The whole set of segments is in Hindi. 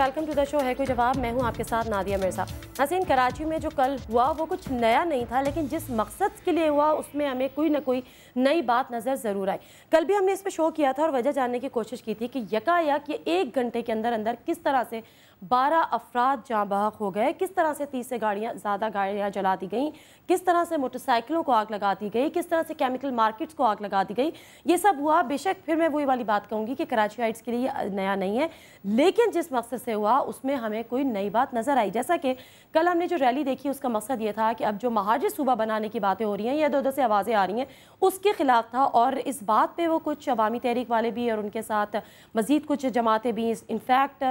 वेलकम टू द शो है कोई जवाब मैं हूं आपके साथ नादिया मिर्जा नसीन कराची में जो कल हुआ वो कुछ नया नहीं था लेकिन जिस मकसद के लिए हुआ उसमें हमें कोई ना कोई नई बात नज़र ज़रूर आई कल भी हमने इस पर शो किया था और वजह जानने की कोशिश की थी कि यकायक ये एक घंटे के अंदर अंदर किस तरह से बारह अफराद जहाँ बहक हो गए किस तरह से तीस से गाड़ियाँ ज़्यादा गाड़ियाँ जला दी गई किस तरह से मोटरसाइकिलों को आग लगा दी गई किस तरह से केमिकल मार्केट्स को आग लगा दी गई ये सब हुआ बेशक फिर मैं वही वाली बात कहूँगी कि कराची हाइट्स के लिए नया नहीं है लेकिन जिस मकसद से हुआ उसमें हमें कोई नई बात नज़र आई जैसा कि कल हमने जो रैली देखी उसका मकसद ये था कि अब जो महाजिर सूबा बनाने की बातें हो रही हैं या दो दो से आवाज़ें आ रही हैं उसके ख़िलाफ़ था और इस बात पर वो कुछ अवामी तहरीक वाले भी और उनके साथ मज़ीद कुछ जमातें भी इनफैक्ट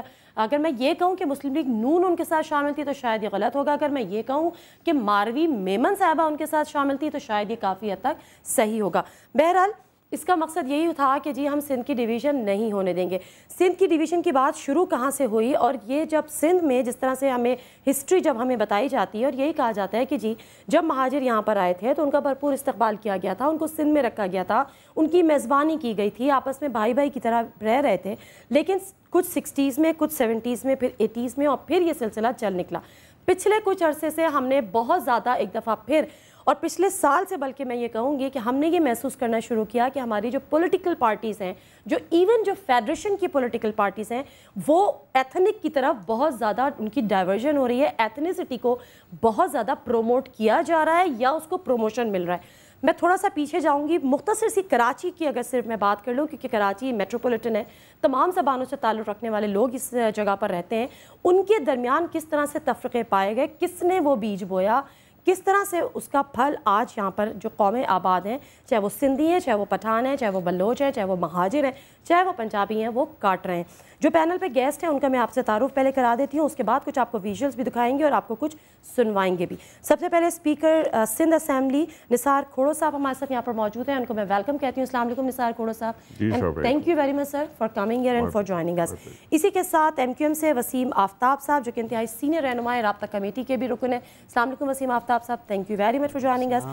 अगर मैं ये कहूँ कि मुस्लिम लीग नून उनके साथ शामिल थी तो शायद ये गलत होगा अगर मैं ये कहूँ कि मारवी मेमन अमन साहबा उनके साथ शामिल थी तो शायद ये काफ़ी हद तक सही होगा बहरहाल इसका मकसद यही था कि जी हम सिंध की डिवीज़न नहीं होने देंगे सिंध की डिवीज़न की बात शुरू कहाँ से हुई और ये जब सिंध में जिस तरह से हमें हिस्ट्री जब हमें बताई जाती है और यही कहा जाता है कि जी जब महाजिर यहाँ पर आए थे तो उनका भरपूर इस्तकबाल किया गया था उनको सिंध में रखा गया था उनकी मेज़बानी की गई थी आपस में भाई भाई की तरह रह रहे थे लेकिन कुछ सिक्सटीज़ में कुछ सेवेंटीज़ में फिर एटीज़ में और फिर ये सिलसिला चल निकला पिछले कुछ अरसे से हमने बहुत ज़्यादा एक दफ़ा फिर और पिछले साल से बल्कि मैं ये कहूँगी कि हमने ये महसूस करना शुरू किया कि हमारी जो पॉलिटिकल पार्टीज़ हैं जो इवन जो फेडरेशन की पॉलिटिकल पार्टीज़ हैं वो एथनिक की तरफ बहुत ज़्यादा उनकी डाइवर्जन हो रही है एथनिसिटी को बहुत ज़्यादा प्रोमोट किया जा रहा है या उसको प्रोमोशन मिल रहा है मैं थोड़ा सा पीछे जाऊँगी मुख्तर सी कराची की अगर सिर्फ मैं बात कर लूँ क्योंकि कराची मेट्रोपोलिटन है तमाम जबानों से ताल्लुक़ रखने वाले लोग इस जगह पर रहते हैं उनके दरमियान किस तरह से तफरक़े पाए गए किसने वो बीज बोया किस तरह से उसका फल आज यहाँ पर जो कौमें आबाद हैं चाहे वो सिंधी हैं चाहे वो पठान हैं चाहे वो बलोच हैं चाहे वो महाजिर हैं चाहे वो पंजाबी हैं वो काट रहे हैं जो पैनल पर गेस्ट हैं उनका मैं आपसे तारुफ पहले करा देती हूँ उसके बाद कुछ आपको विजुअल्स भी दिखाएंगे और आपको कुछ सुनवाएंगे भी सबसे पहले स्पीकर सिंध असम्बली निसार खोड़ो साहब हमारे साथ यहाँ पर मौजूद हैं उनको मैं वेलकम कहती हूँ असल निसार खोड़ो साहब thank you very much sir for coming here and for joining us इसी के साथ एम से वसीम आफ्ताब साहब जो कि इंतहाई सीनियर रहनमाय रबा कमेटी के भी रुकन है असल वसीम आफ्ताब आफताब साहब thank you very much for joining us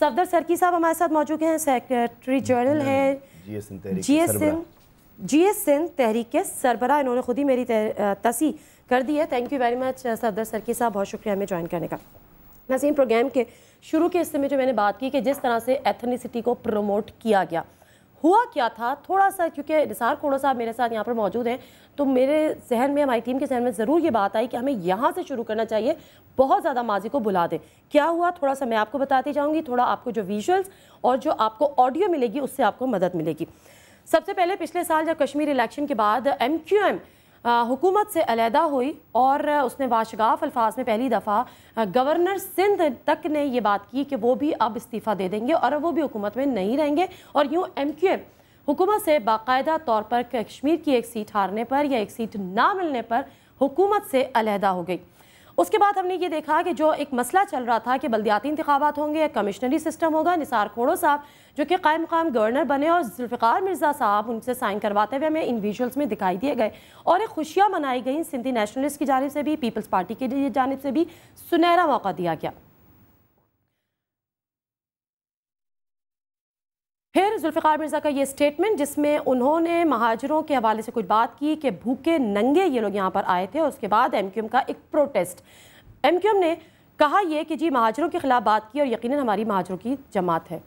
Safdar Sarki साहब हमारे साथ मौजूद हैं सेक्रेटरी जनरल हैं जी एस सिंह तहरीक के सरबरा इन्होंने खुद ही मेरी तसी कर दी है thank you very much Safdar Sarki साहब बहुत शुक्रिया हमें ज्वाइन करने का नसीम प्रोग्राम के शुरू के हिस्से में जो मैंने बात की कि जिस तरह से एथनिसिटी को प्रमोट किया गया हुआ क्या था थोड़ा सा क्योंकि निसार कोड़ा साहब मेरे साथ यहाँ पर मौजूद हैं तो मेरे जहन में हमारी टीम के जहन में ज़रूर ये बात आई कि हमें यहाँ से शुरू करना चाहिए बहुत ज़्यादा माजी को बुला दें क्या हुआ थोड़ा सा मैं आपको बताती जाऊँगी थोड़ा आपको जो विजुअल्स और जो आपको ऑडियो मिलेगी उससे आपको मदद मिलेगी सबसे पहले पिछले साल जब कश्मीर इलेक्शन के बाद एम क्यू एम हुकूमत से अलहदा हुई और उसने वाशगाफ अल्फाज में पहली दफ़ा गवर्नर सिंध तक ने ये बात की कि वो भी अब इस्तीफ़ा दे देंगे और वो भी हुकूमत में नहीं रहेंगे और यूँ एम क्यू एम हुकूमत से बाकायदा तौर पर कश्मीर की एक सीट हारने पर या एक सीट ना मिलने पर हुकूमत से अलहदा हो गई उसके बाद हमने ये देखा कि जो एक मसला चल रहा था कि बल्दियाती इंतबात होंगे कमिश्नरी सिस्टम होगा निसार खोड़ो साहब जो कि कायम मकाम गवर्नर बने और जुल्फ़ार मिर्ज़ा साहब उनसे साइन करवाते हुए हमें इन विजुअल्स में दिखाई दिए गए और एक खुशियाँ मनाई गई सिंधी नेशनलिस्ट की जानब से भी पीपल्स पार्टी की जानब से भी सुनहरा मौका दिया गया जुल्फ़ार मिर्ज़ा का ये स्टेटमेंट जिसमें उन्होंने महाजरों के हवाले से कुछ बात की कि भूखे नंगे ये लोग यहाँ पर आए थे और उसके बाद एम क्यू का एक प्रोटेस्ट एम क्यू ने कहा यह कि जी महाजरों के खिलाफ बात की और यकीनन हमारी महाजरों की जमात है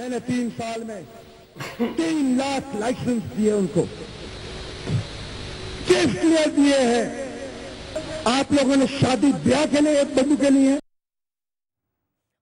मैंने तीन साल में तीन लाख लाइसेंस दिए उनको किस लिए दिए हैं आप लोगों ने शादी ब्याह के लिए एक बंदू के लिए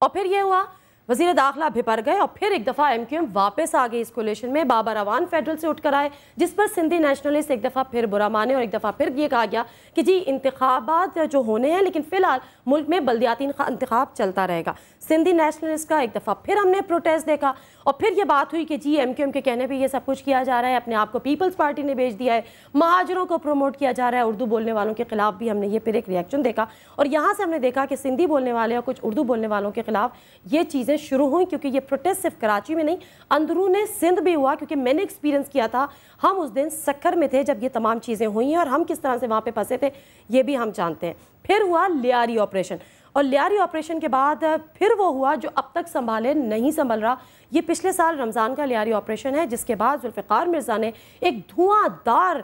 और फिर यह हुआ वजीर दाखिला भिपर गए और फिर एक दफ़ा एम क्यू एम वापस आ गई इस कोलेशन में बाबा रवान फेडरल से उठकर आए जिस पर सिंधी नेशनलिस्ट एक दफ़ा फिर बुरा माने और एक दफ़ा फिर ये कहा गया कि जी इंतबात जो होने हैं लेकिन फ़िलहाल मुल्क में बलदियाती इंतखब चलता रहेगा सिंधी नेशनलिस्ट का एक दफ़ा फिर हमने प्रोटेस्ट देखा और फिर ये बात हुई कि जी एम क्यू एम के कहने पर यह सब कुछ किया जा रहा है अपने आप को पीपल्स पार्टी ने भेज दिया है महाजरों को प्रमोट किया जा रहा है उर्दू बोलने वालों के ख़िलाफ़ भी हमने ये फिर एक रिएक्शन देखा और यहाँ से हमने देखा कि सिंधी बोलने वाले और कुछ उर्दू बोलने वालों के ख़िलाफ़ ये चीज़ें चीज़ें शुरू हुई क्योंकि ये प्रोटेस्ट सिर्फ कराची में नहीं अंदरून सिंध भी हुआ क्योंकि मैंने एक्सपीरियंस किया था हम उस दिन सक्कर में थे जब ये तमाम चीज़ें हुई हैं और हम किस तरह से वहाँ पर फंसे थे ये भी हम जानते हैं फिर हुआ लियारी ऑपरेशन और लियारी ऑपरेशन के बाद फिर वो हुआ जो अब तक संभाले नहीं संभल रहा ये पिछले साल रमज़ान का लियारी ऑपरेशन है जिसके बाद जुल्फ़ार मिर्ज़ा ने एक धुआंधार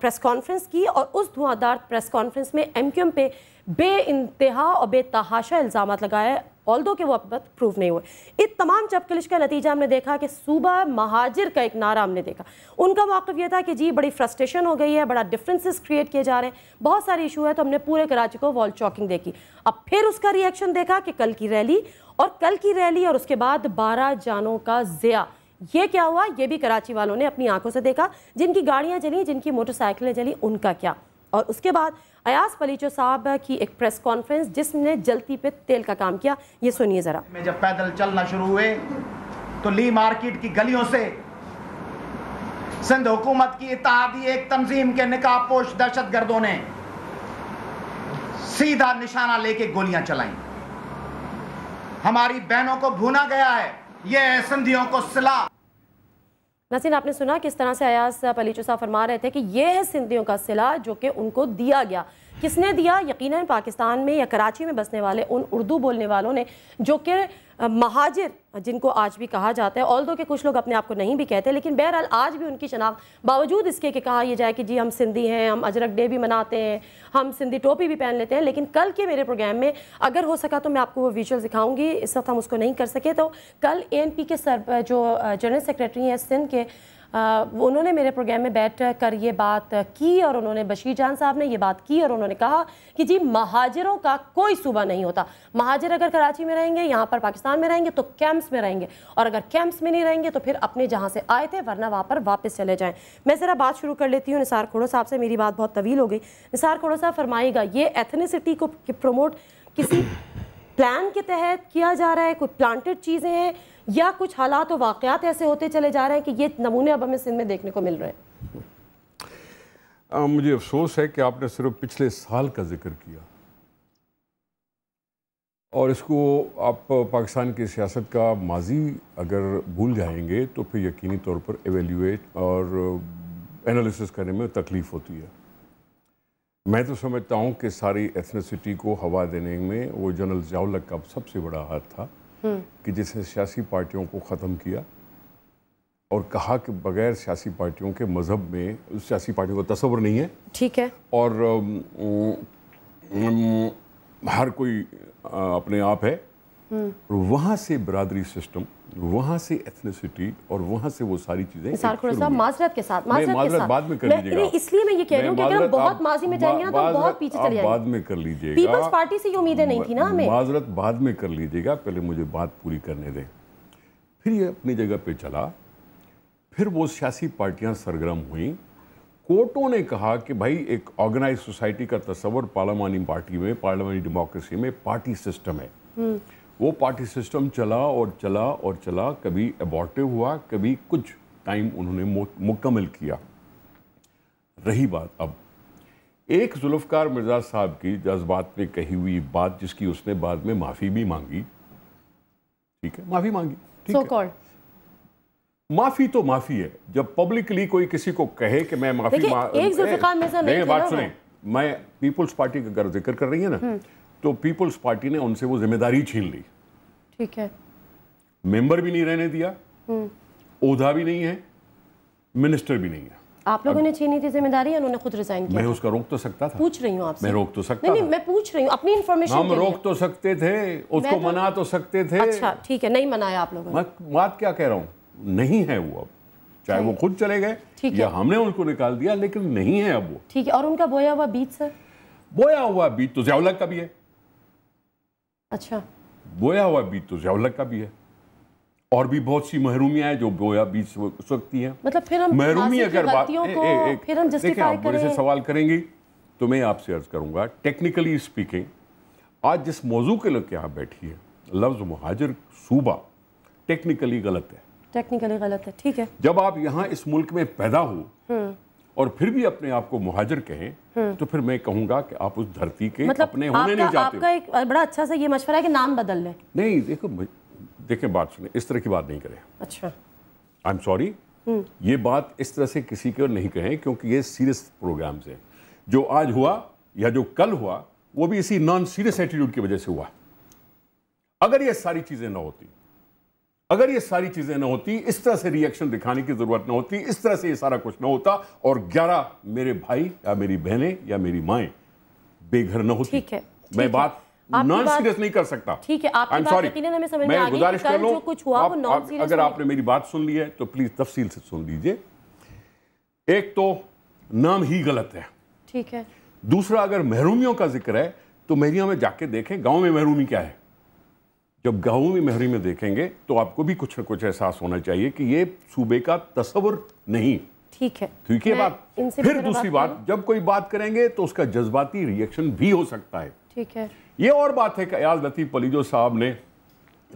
प्रेस कॉन्फ्रेंस की और उस धुआंधार प्रेस कॉन्फ्रेंस में एमक्यूएम पे बे इंतहा और बेतहाशा इल्ज़ाम लगाए ऑल दो के वो अब प्रूव नहीं हुए इस तमाम चपकलिश का नतीजा हमने देखा कि सूबा महाजिर का एक नारा हमने देखा उनका मौक़ यह था कि जी बड़ी फ्रस्ट्रेशन हो गई है बड़ा डिफ्रेंसिस क्रिएट किए जा रहे हैं बहुत सारे इशू है तो हमने पूरे कराची को वॉल चॉकिंग देखी अब फिर उसका रिएक्शन देखा कि कल की रैली और कल की रैली और उसके बाद बारह जानों का ज़िया ये क्या हुआ ये भी कराची वालों ने अपनी आंखों से देखा जिनकी गाड़ियाँ जली जिनकी मोटरसाइकिलें जली उनका क्या और उसके बाद अयास पलीचो साहब की एक प्रेस कॉन्फ्रेंस जिसने जलती पे तेल का काम किया ये सुनिए ज़रा मैं जब पैदल चलना शुरू हुए तो ली मार्केट की गलियों से सिंध हुकूमत की इतिहादी एक तंजीम के निकाब पोश दहशत गर्दों ने सीधा निशाना लेके गोलियां चलाई हमारी बहनों को भूना गया है यह सिंधियों को सिला नसीन आपने सुना किस तरह से अयास पलीचू साहब फरमा रहे थे कि यह है सिंधियों का सिला जो कि उनको दिया गया किसने दिया यकीनन पाकिस्तान में या कराची में बसने वाले उन उर्दू बोलने वालों ने जो कि महाजिर जिनको आज भी कहा जाता है ऑल दो के कुछ लोग अपने आप को नहीं भी कहते लेकिन बहरहाल आज भी उनकी शनाख्त बावजूद इसके कि कहा यह जाए कि जी हम सिंधी हैं हम अजरक डे भी मनाते हैं हम सिंधी टोपी भी पहन लेते हैं लेकिन कल के मेरे प्रोग्राम में अगर हो सका तो मैं आपको वो विजुअल दिखाऊंगी इस वक्त हम उसको नहीं कर सके तो कल ए के सर जो जनरल सेक्रेटरी हैं सिंध के उन्होंने मेरे प्रोग्राम में बैठ कर ये बात की और उन्होंने बशीर जान साहब ने ये बात की और उन्होंने कहा कि जी महाजरों का कोई सूबा नहीं होता महाजर अगर कराची में रहेंगे यहाँ पर पाकिस्तान में रहेंगे तो कैंप्स में रहेंगे और अगर कैंप्स में नहीं रहेंगे तो फिर अपने जहाँ से आए थे वरना वहाँ पर वापस चले जाएँ मैं ज़रा बात शुरू कर लेती हूँ निसार खोड़ो साहब से मेरी बात बहुत तवील हो गई निसार खोड़ो साहब फरमाएगा ये एथनिसिटी को प्रमोट किसी प्लान के तहत किया जा रहा है कोई प्लांटेड चीज़ें हैं या कुछ हालात और वाकयात ऐसे होते चले जा रहे हैं कि ये नमूने अब हमें सिंध में देखने को मिल रहे हैं आ, मुझे अफसोस है कि आपने सिर्फ पिछले साल का जिक्र किया और इसको आप पाकिस्तान की सियासत का माजी अगर भूल जाएंगे तो फिर यकीनी तौर पर एवेल्यूएट और एनालिसिस करने में तकलीफ़ होती है मैं तो समझता हूँ कि सारी एथनिसिटी को हवा देने में वो जनरल जावलक का सबसे बड़ा हाथ था कि जिसने सियासी पार्टियों को ख़त्म किया और कहा कि बगैर सियासी पार्टियों के मज़हब में उस सियासी पार्टियों का तस्वर नहीं है ठीक है और हर कोई अपने आप है हम्म। और वहाँ से बरदरी सिस्टम वहाँ से एथनिसिटी और वहाँ से वो सारी चीजें के साथ बाद में कर लीजिएगा इसलिए मैं ये कह रही हूँ बहुत माजी में जाएंगे तो बहुत पीछे चले बाद में कर पीपल्स पार्टी से ये उम्मीदें नहीं थी ना हमें माजरत बाद में कर लीजिएगा पहले मुझे बात पूरी करने दें फिर ये अपनी जगह पे चला फिर वो सियासी पार्टियां सरगर्म हुई कोर्टों ने कहा कि भाई एक ऑर्गेनाइज सोसाइटी का तस्वर पार्लियामानी पार्टी में पार्लियामानी डेमोक्रेसी में पार्टी सिस्टम है हम्म। वो पार्टी सिस्टम चला और चला और चला कभी एबॉर्टिव हुआ कभी कुछ टाइम उन्होंने मुकम्मल किया रही बात अब एक जुल्फकार मिर्ज़ा साहब की जज्बात में कही हुई बात जिसकी उसने बाद में माफ़ी भी मांगी ठीक है माफ़ी मांगी ठीक so है called. माफी तो माफी है जब पब्लिकली कोई किसी को कहे कि मैं माफी मा... एक जुल्फिकार मिर्जा नहीं बात सुने मैं पीपुल्स पार्टी का जिक्र कर रही है ना हम्म। तो पीपल्स पार्टी ने उनसे वो जिम्मेदारी छीन ली ठीक है मेंबर भी नहीं रहने दिया ओधा हम्म। भी नहीं है मिनिस्टर भी नहीं है आप लोगों ने छीनी थी जिम्मेदारी उन्होंने खुद रिजाइन किया मैं उसका रोक तो सकता था पूछ रही हूँ आपसे मैं रोक तो सकता नहीं, नहीं मैं पूछ रही हूँ अपनी इन्फॉर्मेशन हम रोक तो सकते थे उसको तो- मना तो सकते थे अच्छा ठीक है नहीं मनाया आप लोगों ने बात क्या कह रहा हूँ नहीं है वो अब चाहे वो खुद चले गए या हमने उनको निकाल दिया लेकिन नहीं है अब वो ठीक है और उनका बोया हुआ बीच सर बोया हुआ बीच तो जयाउलग का भी है अच्छा बोया हुआ बीज तो जवलक का भी है और भी बहुत सी महरूमिया हैं जो बोया बीज सकती हैं मतलब फिर हम महरूमी अगर बात फिर हम देखिए आप मेरे से सवाल करेंगी तो मैं आपसे अर्ज करूंगा टेक्निकली स्पीकिंग आज जिस मौजू के लोग यहाँ बैठी है लफ्ज़ महाजर सूबा टेक्निकली गलत है टेक्निकली गलत है ठीक है जब आप यहाँ इस मुल्क में पैदा हो हम्म। और फिर भी अपने आप को मुहाजिर कहें हम्म। तो फिर मैं कहूंगा कि आप उस धरती के मतलब अपने होने नहीं जाते आपका एक बड़ा अच्छा सा ये मशवरा है कि नाम बदल लें नहीं देखो देखें बात सुने इस तरह की बात नहीं करें अच्छा आई एम सॉरी ये बात इस तरह से किसी को नहीं कहें क्योंकि ये सीरियस प्रोग्राम्स हैं जो आज हुआ या जो कल हुआ वो भी इसी नॉन सीरियस एटीट्यूड की वजह से हुआ अगर ये सारी चीज़ें ना होती अगर ये सारी चीज़ें ना होती इस तरह से रिएक्शन दिखाने की ज़रूरत ना होती इस तरह से ये सारा कुछ ना होता और ग्यारह मेरे भाई या मेरी बहनें या मेरी माए बेघर ना होती ठीक है मैं बात नॉन सीरियस नहीं कर सकता ठीक है आप सॉरी मैं गुजारिश कर लूं कुछ हुआ आप, वो आप, अगर आपने मेरी बात सुन ली है तो प्लीज तफसील से सुन लीजिए एक तो नाम ही गलत है ठीक है दूसरा अगर महरूमियों का जिक्र है तो मेरिया में जाके देखें गांव में महरूमी क्या है जब गाँव में महरी में देखेंगे तो आपको भी कुछ ना कुछ एहसास होना चाहिए कि ये सूबे का तस्वर नहीं ठीक है ठीक तो है बात फिर दूसरी बात, जब कोई बात करेंगे तो उसका जज्बाती रिएक्शन भी हो सकता है ठीक है ये और बात है कि अयाज लतीफ़ पलीजो साहब ने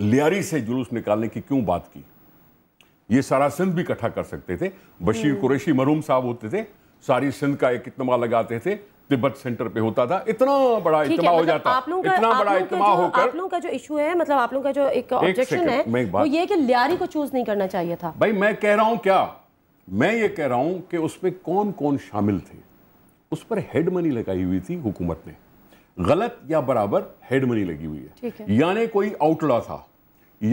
लियारी से जुलूस निकालने की क्यों बात की ये सारा सिंध भी इकट्ठा कर सकते थे बशीर हम्म। कुरैशी मरूम साहब होते थे सारी सिंध का एक इतमा लगाते थे तिब्बत सेंटर पे होता था इतना बड़ा इतना हो मतलब जाता आप लोग इतना बड़ा इतना होकर आप लोग का जो इशू है मतलब आप लोग का जो एक ऑब्जेक्शन है वो ये कि लियारी को चूज नहीं करना चाहिए था भाई मैं कह रहा हूं क्या मैं ये कह रहा हूं कि उसमें कौन कौन शामिल थे उस पर हेड मनी लगाई हुई थी हुकूमत ने गलत या बराबर हेड मनी लगी हुई है, यानी कोई आउटला था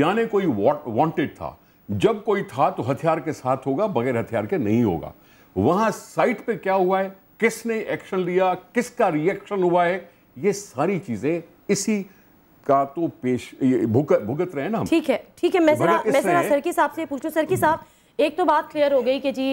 यानी कोई वॉन्टेड था जब कोई था तो हथियार के साथ होगा बगैर हथियार के नहीं होगा वहां साइट पे क्या हुआ है किसने एक्शन लिया किसका रिएक्शन हुआ है ये सारी चीजें इसी का तो पेश भुगत भुगत रहे ना ठीक है ठीक है मैं तो जरा मैं जरा सरकी साहब से पूछूं सरकी हम्म। साहब एक तो बात क्लियर हो गई कि जी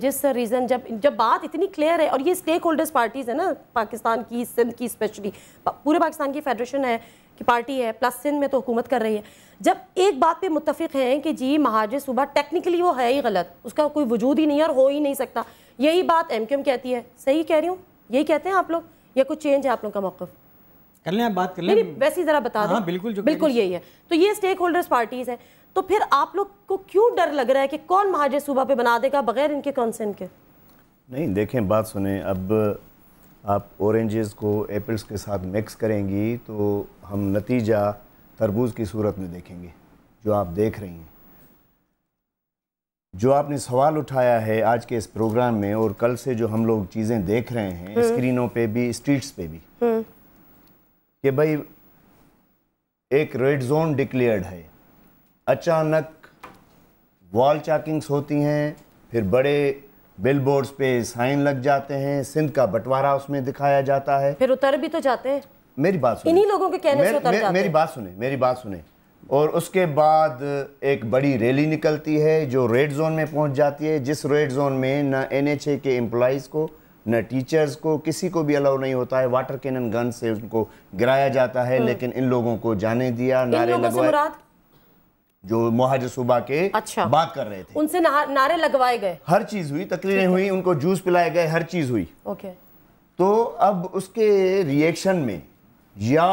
जिस रीज़न जब जब बात इतनी क्लियर है और ये स्टेक होल्डर्स पार्टीज़ है ना पाकिस्तान की सिंध की स्पेशली पूरे पाकिस्तान की फेडरेशन है की पार्टी है प्लस सिंध में तो हुकूमत कर रही है जब एक बात पे मुतफिक हैं कि जी महाज सूबा टेक्निकली वो है ही गलत उसका कोई वजूद ही नहीं और हो ही नहीं सकता यही बात एम कहती है सही कह रही हूँ यही कहते हैं आप लोग या कुछ चेंज है आप लोग का मौका कर लें आप बात कर लें वैसे ही ज़रा बता दें हाँ, बिल्कुल जो बिल्कुल यही है तो ये स्टेक होल्डर्स पार्टीज़ है तो फिर आप लोग को क्यों डर लग रहा है कि कौन महाजय सूबा पे बना देगा बगैर इनके कंसेंट के नहीं देखें बात सुने अब आप ऑरेंजेस को एप्पल्स के साथ मिक्स करेंगी तो हम नतीजा तरबूज की सूरत में देखेंगे जो आप देख रही हैं जो आपने सवाल उठाया है आज के इस प्रोग्राम में और कल से जो हम लोग चीज़ें देख रहे हैं हम्म। स्क्रीनों पे भी स्ट्रीट्स पे भी हम्म। कि भाई एक रेड जोन डिक्लेयर्ड है अचानक वॉल चैकिंग्स होती हैं फिर बड़े बिल पे साइन लग जाते हैं सिंध का बंटवारा उसमें दिखाया जाता है फिर उतर भी तो जाते हैं मेरी बात सुने इन्हीं लोगों के कहने मेर, से उतर मेर, जाते मेरी बात सुने मेरी बात सुने और उसके बाद एक बड़ी रैली निकलती है जो रेड जोन में पहुंच जाती है जिस रेड जोन में ना एनएचए के एम्प्लॉज़ को न टीचर्स को किसी को भी अलाउ नहीं होता है वाटर कैनन गन से उनको गिराया जाता है हम्म। लेकिन इन लोगों को जाने दिया नारे लगवाए जो मुहाज सुबह के अच्छा, बात कर रहे थे उनसे नारे लगवाए गए हर चीज हुई तकरीरें हुई उनको जूस पिलाए गए हर चीज हुई ओके तो अब उसके रिएक्शन में या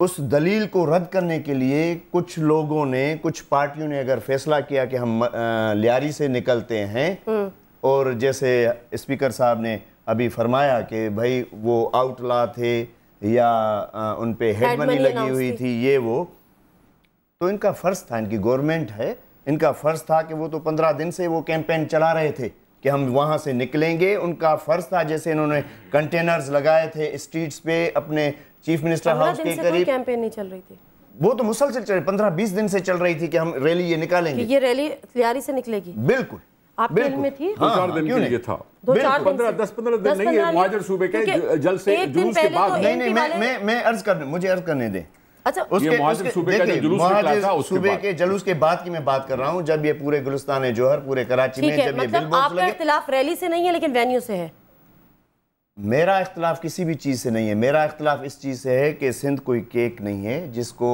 उस दलील को रद्द करने के लिए कुछ लोगों ने कुछ पार्टियों ने अगर फैसला किया कि हम लियारी से निकलते हैं हम्म। और जैसे स्पीकर साहब ने अभी फरमाया कि भाई वो आउटला थे या उन पे हेड मनी लगी हुई थी ये वो तो इनका फ़र्ज़ था इनकी गवर्नमेंट है इनका फ़र्ज़ था कि वो तो पंद्रह दिन से वो कैंपेन चला रहे थे कि हम वहाँ से निकलेंगे उनका फ़र्ज़ था जैसे इन्होंने कंटेनर्स लगाए थे स्ट्रीट्स पे अपने चीफ मिनिस्टर हाउस के करीब कैंपेन नहीं चल रही थी वो तो मुसलसिल चल रही पंद्रह बीस दिन से चल रही थी कि हम रैली ये निकालेंगे ये रैली तैयारी से निकलेगी बिल्कुल आप हाँ, है तो मुझे अर्ज करने अच्छा। की बात कर रहा हूँ जब ये पूरे है जोहर पूरे कराची में जब ये रैली मतलब से नहीं है लेकिन वेन्यू से है मेरा इख्तलाफ किसी भी चीज़ से नहीं है मेरा इख्तलाफ इस चीज़ से है कि सिंध कोई केक नहीं है जिसको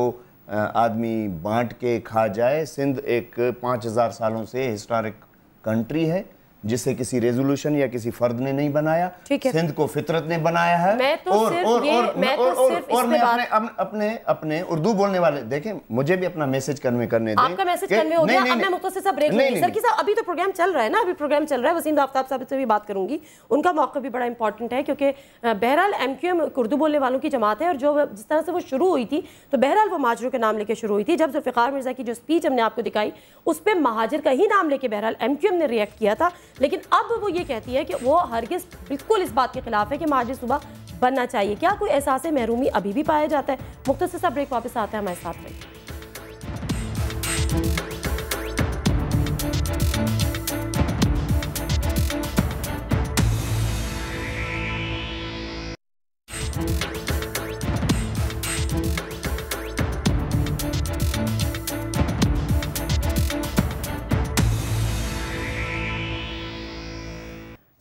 आदमी बांट के खा जाए सिंध एक पाँच हज़ार सालों से हिस्टोरिक कंट्री है जिसे किसी रेजोल्यूशन या किसी फर्द ने नहीं बनाया सिंध को फितरत ने बनाया है मैं तो और सिर्फ और ये, और मैं तो और, सिर्फ और मैं अपने अपने अपने उर्दू बोलने वाले देखें मुझे भी अपना मैसेज कन्वे करने दें आपका मैसेज कन्वे हो गया अब मैं मुख्तसर सा ब्रेक नहीं सर की साहब अभी तो प्रोग्राम चल रहा है ना अभी प्रोग्राम चल रहा है वसीम आफ्ताब साहब से भी बात करूंगी उनका मौका भी बड़ा इंपॉर्टेंट है क्योंकि बहरहाल एम क्यू एम उर्दू बोलने वालों की जमात है और जो जिस तरह से वो शुरू हुई थी तो बहरहाल वो महाजरों के नाम लेकर शुरू हुई थी जब जुल्फ़ार मिर्जा की जो स्पीच हमने आपको दिखाई उस पर महाजर का ही नाम लेके बहरहाल एम क्यू एम ने रिएक्ट किया था लेकिन अब वो ये कहती है कि वो हरगिज़ बिल्कुल इस बात के ख़िलाफ़ है कि माजी सुबह बनना चाहिए क्या कोई एहसास महरूमी अभी भी पाया जाता है मुख्तर सा ब्रेक वापस आता है हमारे साथ में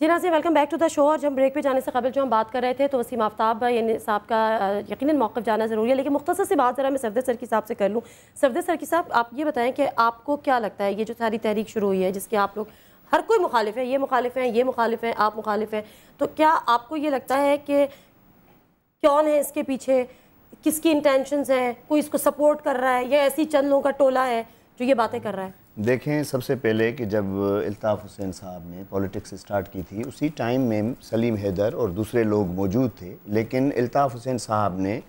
जी नाजी welcome back to the show और जब ब्रेक पे जाने से कबल जो हम बात कर रहे थे तो वसीम आफ्ताब साहब का यकीन मौक़ जाना ज़रूरी है लेकिन मुख्तर से बात ज़रा मैं सरदे सरकी साहब से कर लूँ सरदे की साहब आप ये बताएं कि आपको क्या लगता है ये जो सारी तहरीक शुरू हुई है जिसके आप लोग हर कोई मुखालिफ है ये मुखालिफ हैं ये मुखालिफ हैं आप मुखालिफ हैं तो क्या आपको ये लगता है कि कौन है इसके पीछे किसकी इंटेंशन हैं कोई इसको सपोर्ट कर रहा है या ऐसी चंद लोगों का टोला है जो ये बातें कर रहा है देखें सबसे पहले कि जब अल्ताफ़ हुसैन साहब ने पॉलिटिक्स स्टार्ट की थी उसी टाइम में सलीम हैदर और दूसरे लोग मौजूद थे लेकिन अल्ताफ़ हुसैन साहब ने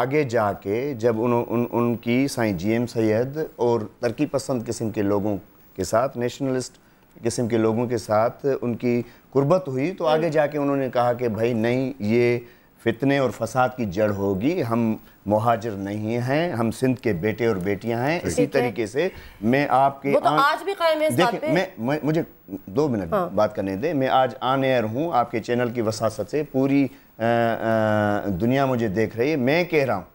आगे जाके जब उन, उन उनकी साईं जी एम सैद और तरक्की पसंद किस्म के लोगों के साथ नेशनलिस्ट किस्म के लोगों के साथ उनकी कुर्बत हुई तो आगे जाके उन्होंने कहा कि भाई नहीं ये फितने और फसाद की जड़ होगी हम मुहाजर नहीं हैं हम सिंध के बेटे और बेटियां हैं इसी तरीके से मैं आपके वो तो आन... आज भी कायम है देखिए मैं मुझे दो मिनट हाँ। बात करने दें मैं आज आन एयर हूँ आपके चैनल की वसासत से पूरी आ, आ, दुनिया मुझे देख रही है मैं कह रहा हूँ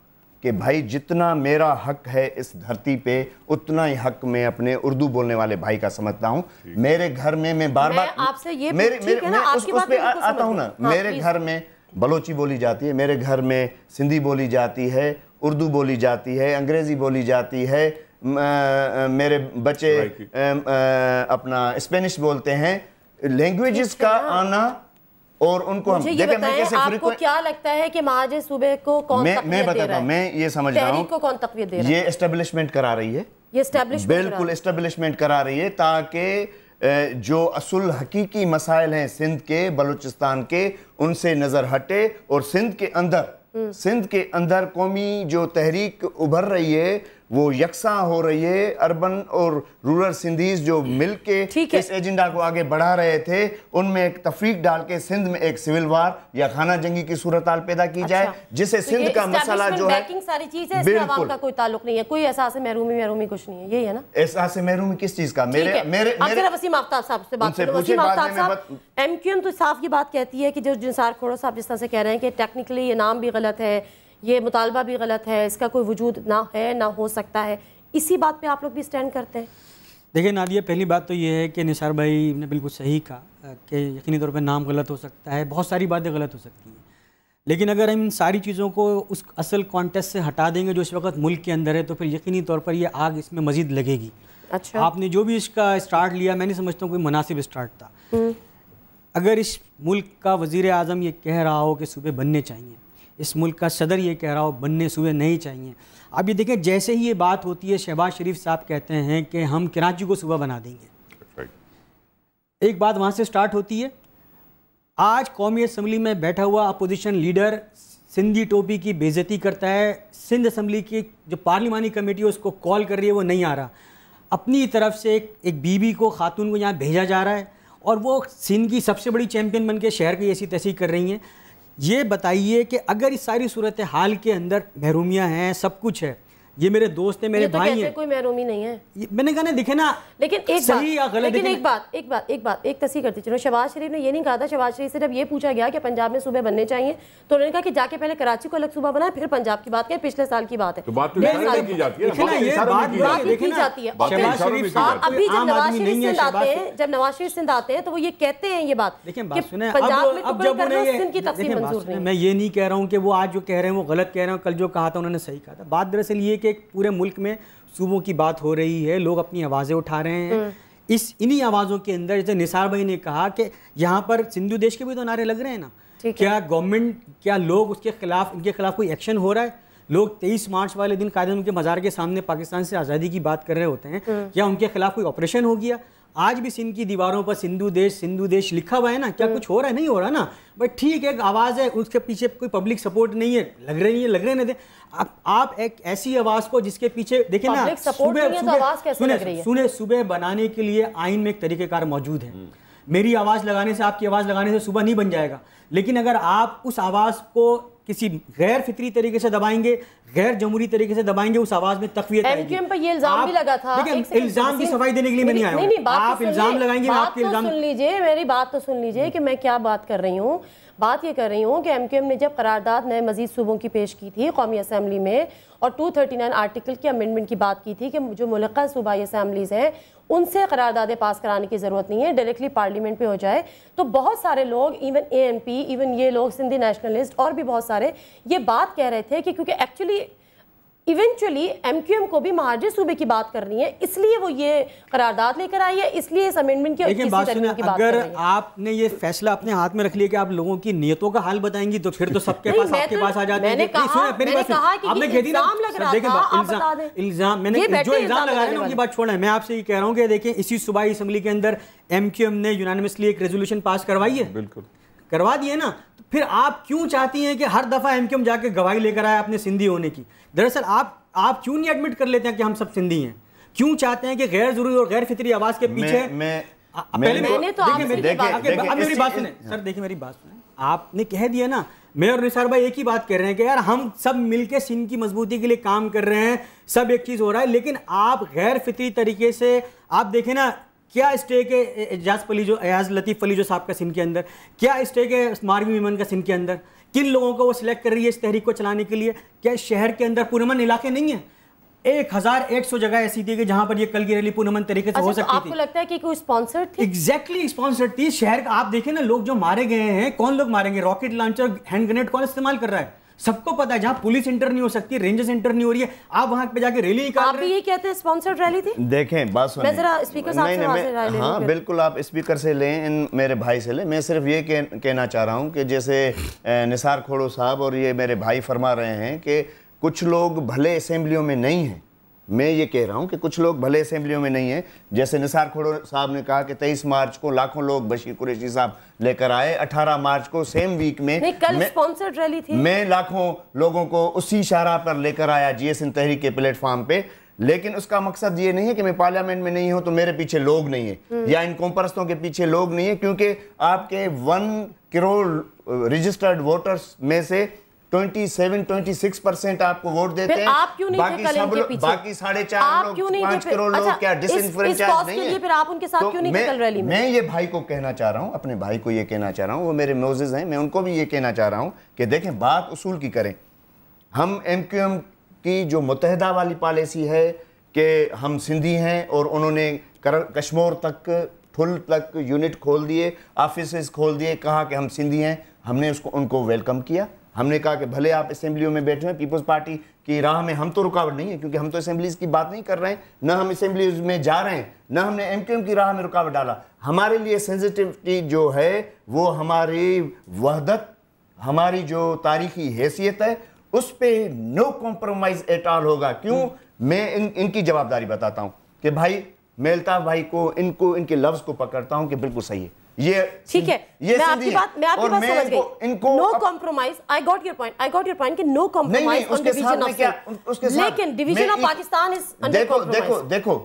कि भाई जितना मेरा हक है इस धरती पे उतना ही हक मैं अपने उर्दू बोलने वाले भाई का समझता हूँ मेरे घर में मैं बार बार आपसे ये मेरे, मेरे, मैं उस, उस पे आता हूँ ना हाँ, मेरे घर में बलोची बोली जाती है मेरे घर में सिंधी बोली जाती है उर्दू बोली जाती है अंग्रेज़ी बोली जाती है मेरे बच्चे अपना स्पेनिश बोलते हैं लैंग्वेजेस अच्छा। का आना और उनको हम देखें मैं कैसे आपको क्या लगता है कि महाजे सूबे को कौन मैं मैं बताता हूँ मैं ये समझ रहा हूँ ये एस्टेब्लिशमेंट करा रही है ये बिल्कुल एस्टेब्लिशमेंट करा रही है ताकि जो असल हकीकी मसाइल हैं सिंध के बलूचिस्तान के उनसे नज़र हटे और सिंध के अंदर हम्म। सिंध के अंदर कौमी जो तहरीक उभर रही है वो यकसा हो रही है अर्बन और रूरल सिंधीज जो मिल के इस एजेंडा को आगे बढ़ा रहे थे उनमें एक तफरीक डाल के सिंध में एक सिविल वार या खाना जंगी की सूरत पैदा की जाए अच्छा। जिससे तो सिंध का मसाला जो है सारी चीजें का कोई ताल्लुक नहीं है कोई एहसास महरूमी महरूमी कुछ नहीं है यही है ना एहसास महरूमी किस चीज का मेरे मेरे वसीम आफ्ताब साहब से बात तो साफ ये बात कहती है कि जो जिनसार खोड़ा साहब जिस तरह से कह रहे हैं कि टेक्निकली ये नाम भी गलत है ये मुतालबा भी गलत है इसका कोई वजूद ना है ना हो सकता है इसी बात पे आप लोग भी स्टैंड करते हैं देखिए नादिया पहली बात तो ये है कि निसार भाई ने बिल्कुल सही कहा कि यकीनी तौर पर नाम गलत हो सकता है बहुत सारी बातें गलत हो सकती हैं लेकिन अगर हम इन सारी चीज़ों को उस असल कॉन्टेस्ट से हटा देंगे जो इस वक्त मुल्क के अंदर है तो फिर यकीनी तौर पर यह आग इसमें मजीद लगेगी अच्छा आपने जो भी इसका स्टार्ट लिया मैं नहीं समझता हूँ कोई मुनासिब स्टार्ट था हम्म। अगर इस मुल्क का वज़ी अजम ये कह रहा हो कि सूबे बनने चाहिए इस मुल्क का सदर ये कह रहा हो बनने सुबह नहीं चाहिए अब ये देखें जैसे ही ये बात होती है शहबाज शरीफ साहब कहते हैं कि हम कराची को सुबह बना देंगे एक बात वहाँ से स्टार्ट होती है आज कौमी असम्बली में बैठा हुआ अपोजिशन लीडर सिंधी टोपी की बेजती करता है सिंध असम्बली की जो पार्लिमानी कमेटी है उसको कॉल कर रही है वो नहीं आ रहा अपनी तरफ से एक, एक बीबी को खातून को यहाँ भेजा जा रहा है और वो सिंध की सबसे बड़ी चैम्पियन बन के शहर की ऐसी तहसील कर रही हैं ये बताइए कि अगर इस सारी सूरत हाल के अंदर महरूमियाँ हैं सब कुछ है ये मेरे दोस्त है मेरे तो भाई हैं कोई महरूमी नहीं है मैंने कहा ना दिखे ना लेकिन एक सही या गलत लेकिन एक बात एक बात एक बात एक तस्वीर करती चलो शबाज शरीफ ने ये नहीं कहा था शबाज शरीफ से जब ये पूछा गया कि पंजाब में सुबह बनने चाहिए तो उन्होंने कहा कि जाके पहले कराची को अलग सुबह बनाए फिर पंजाब की बात करें पिछले साल की बात है अभी जब नवाज शरीफ सिंध आते हैं जब नवाज शरीफ सिंध आते हैं तो वो ये कहते हैं ये बात पंजाब में तो मैं ये नहीं कह रहा हूँ कि वो आज जो कह रहे हैं वो गलत कह रहे हैं कल जो कहा था उन्होंने सही कहा था बात दरअसल ये कि पूरे मुल्क में सूबों की बात हो रही है लोग अपनी आवाज़ें उठा रहे हैं हम्म। इस इन्हीं आवाज़ों के अंदर जैसे निसार भाई ने कहा कि यहाँ पर सिंधु देश के भी तो नारे लग रहे हैं ना क्या गवर्नमेंट क्या लोग उसके खिलाफ उनके खिलाफ कोई एक्शन हो रहा है लोग 23 मार्च वाले दिन कायदे उनके मज़ार के सामने पाकिस्तान से आज़ादी की बात कर रहे होते हैं क्या हम्म। उनके खिलाफ कोई ऑपरेशन हो गया आज भी सिंध की दीवारों पर सिंधु देश सिंधु देश लिखा हुआ है ना क्या हम्म। कुछ हो रहा है नहीं हो रहा ना बट ठीक है एक आवाज़ है उसके पीछे कोई पब्लिक सपोर्ट नहीं है लग रही है लग रहे नहीं थे आप, आप एक ऐसी आवाज़ को जिसके पीछे देखिए ना सुबह तो सुबह सुने सुने सुबह बनाने के लिए आइन में एक तरीकेकार मौजूद है हम्म। मेरी आवाज़ लगाने से आपकी आवाज़ लगाने से सुबह नहीं बन जाएगा लेकिन अगर आप उस आवाज़ को किसी गैर फित्री तरीके से दबाएंगे गैर जमहूरी तरीके से दबाएंगे उस आवाज में तकवीत एमक्यूएम पर ये इल्जाम भी लगा था इल्जाम की सफाई देने के लिए मैं नहीं आया नहीं, तो आप इल्जाम लगाएंगे आपके तो इल्जाम सुन लीजिए मेरी बात तो सुन लीजिए कि मैं क्या बात कर रही हूँ बात ये कर रही हूँ कि एमक्यूएम ने जब करारदाद नए मजीद सूबों की पेश की थी कौमी असम्बली में और 239 आर्टिकल के अमेंडमेंट की बात की थी कि जो मुल्क सूबाई असम्बलीज़ हैं उनसे करारदादे पास कराने की ज़रूरत नहीं है डायरेक्टली पार्लियामेंट पे हो जाए तो बहुत सारे लोग इवन एएनपी इवन ये लोग सिंधी नेशनलिस्ट और भी बहुत सारे ये बात कह रहे थे कि क्योंकि एक्चुअली इवेंचुअली एम को भी महाराजा सूबे की बात करनी है इसलिए वो ये करारदाद लेकर आई है इसलिए इस अमेंडमेंट की बात की बात अगर आपने ये फैसला अपने हाथ में रख लिया कि आप लोगों की नियतों का हाल बताएंगी तो फिर तो सबके पास आपके तो पास आ जाते हैं जो इल्जाम लगा रहे हैं उनकी बात मैं आपसे ये कह रहा हूँ कि देखिए इसी सुबह असेंबली के अंदर एम ने यूनानिमसली एक रेजोल्यूशन पास करवाई है बिल्कुल करवा दिए ना फिर आप क्यों चाहती हैं कि हर दफ़ा एम जाके गवाही लेकर आए अपने सिंधी होने की दरअसल आप आप क्यों नहीं एडमिट कर लेते हैं कि हम सब सिंधी हैं क्यों चाहते हैं कि गैर जरूरी और गैर फितरी आवाज के पीछे तो सर देखिए मेरी बात सुने आपने कह दिया ना मैं और निसार भाई एक ही बात कर रहे हैं कि यार हम सब मिलके सिंध की मजबूती के लिए काम कर रहे हैं सब एक चीज़ हो रहा है लेकिन आप गैर फितरी तरीके से आप देखें ना क्या स्टेक है एजाज पली जो एजाज लतीफ़ अली जो साहब का सिन के अंदर क्या स्टेक है मार्वी मेमन का सिन के अंदर किन लोगों को वो सिलेक्ट कर रही है इस तहरीक को चलाने के लिए क्या शहर के अंदर पुरमन इलाके नहीं है एक हजार एक सौ जगह ऐसी थी कि जहां पर ये कल की रैली पुनमन तरीके से हो अच्छा, तो सकती तो आपको थी। लगता है कि कोई स्पॉन्सर्ड थी एग्जैक्टली स्पॉन्सर्ड थी शहर आप देखें ना लोग जो मारे गए हैं कौन लोग मारेंगे रॉकेट लॉन्चर हैंड ग्रेनेड कौन इस्तेमाल कर रहा है सबको पता है जहाँ पुलिस इंटर नहीं हो सकती रेंज इंटर नहीं हो रही है आप वहां पे जाके रैली आप ये कहते हैं स्पॉन्सर्ड रैली थी देखें बात सुनिए जरा स्पीकर साहब से नहीं, हाँ बिल्कुल आप स्पीकर से लें इन मेरे भाई से लें मैं सिर्फ ये कहना चाह रहा हूँ कि जैसे निसार खोड़ो साहब और ये मेरे भाई फरमा रहे हैं कि कुछ लोग भले असेंबलियों में नहीं हैं मैं ये कह रहा हूँ कि कुछ लोग भले असेंबलियों में नहीं है जैसे निसार खोड़ो साहब ने कहा कि 23 मार्च को लाखों लोग बशीर कुरेशी साहब लेकर आए 18 मार्च को सेम वीक में कल स्पॉन्सर्ड रैली थी मैं लाखों लोगों को उसी इशारा पर लेकर आया जीएसएन तहरीक के प्लेटफॉर्म पे लेकिन उसका मकसद ये नहीं है कि मैं पार्लियामेंट में नहीं हूं तो मेरे पीछे लोग नहीं है हम्म। या इन कॉम्परस्तों के पीछे लोग नहीं है क्योंकि आपके वन करोड़ रजिस्टर्ड वोटर्स में से आपको वोट देते हैं आप क्यों नहीं बाकी साढ़े चार पांच करोड़ लोग अच्छा, क्या तो मैं ये भाई को कहना चाह रहा हूँ अपने भाई को ये कहना चाह रहा हूँ वो मेरे मोजेज हैं मैं उनको भी ये कहना चाह रहा हूँ कि देखें बात उसूल की करें हम एम की जो मुतहदा वाली पॉलिसी है कि हम सिंधी हैं और उन्होंने कश्मोर तक फुल तक यूनिट खोल दिए ऑफिस खोल दिए कहा कि हम सिंधी हैं हमने उसको उनको वेलकम किया हमने कहा कि भले आप असेंबलियों में बैठे हैं पीपल्स पार्टी की राह में हम तो रुकावट नहीं है क्योंकि हम तो असेंबलीज की बात नहीं कर रहे हैं न हम असेंबलीज में जा रहे हैं न हमने एम की राह में रुकावट डाला हमारे लिए सेंसिटिविटी जो है वो हमारी वहदत हमारी जो तारीखी हैसियत है उस पर नो कॉम्प्रोमाइज एट ऑल होगा क्यों मैं इन इनकी जवाबदारी बताता हूँ कि भाई मेलता भाई को इनको इनके लफ्ज़ को पकड़ता हूँ कि बिल्कुल सही है ये ठीक है ये मैं आपकी बात मैं आपकी बात समझ गई इनको no compromise I got your point I got your point कि no compromise on division of लेकिन division of Pakistan is under देखो देखो देखो